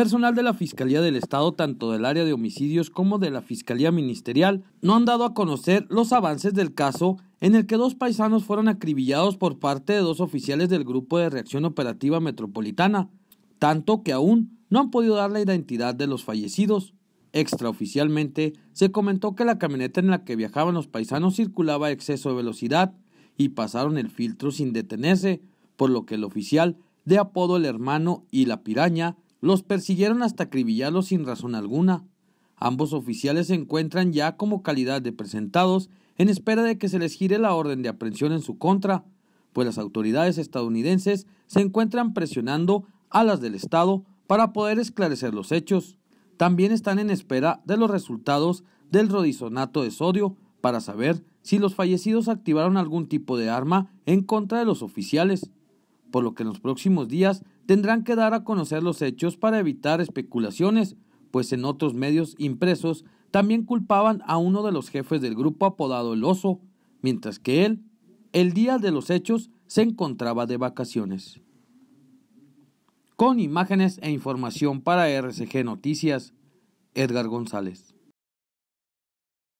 Personal de la Fiscalía del Estado, tanto del área de homicidios como de la Fiscalía Ministerial, no han dado a conocer los avances del caso en el que dos paisanos fueron acribillados por parte de dos oficiales del Grupo de Reacción Operativa Metropolitana, tanto que aún no han podido dar la identidad de los fallecidos. Extraoficialmente, se comentó que la camioneta en la que viajaban los paisanos circulaba a exceso de velocidad y pasaron el filtro sin detenerse, por lo que el oficial, de apodo el hermano y la piraña, los persiguieron hasta acribillarlos sin razón alguna. Ambos oficiales se encuentran ya como calidad de presentados en espera de que se les gire la orden de aprehensión en su contra, pues las autoridades estadounidenses se encuentran presionando a las del Estado para poder esclarecer los hechos. También están en espera de los resultados del rodizonato de sodio para saber si los fallecidos activaron algún tipo de arma en contra de los oficiales por lo que en los próximos días tendrán que dar a conocer los hechos para evitar especulaciones, pues en otros medios impresos también culpaban a uno de los jefes del grupo apodado El Oso, mientras que él, el día de los hechos, se encontraba de vacaciones. Con imágenes e información para RCG Noticias, Edgar González.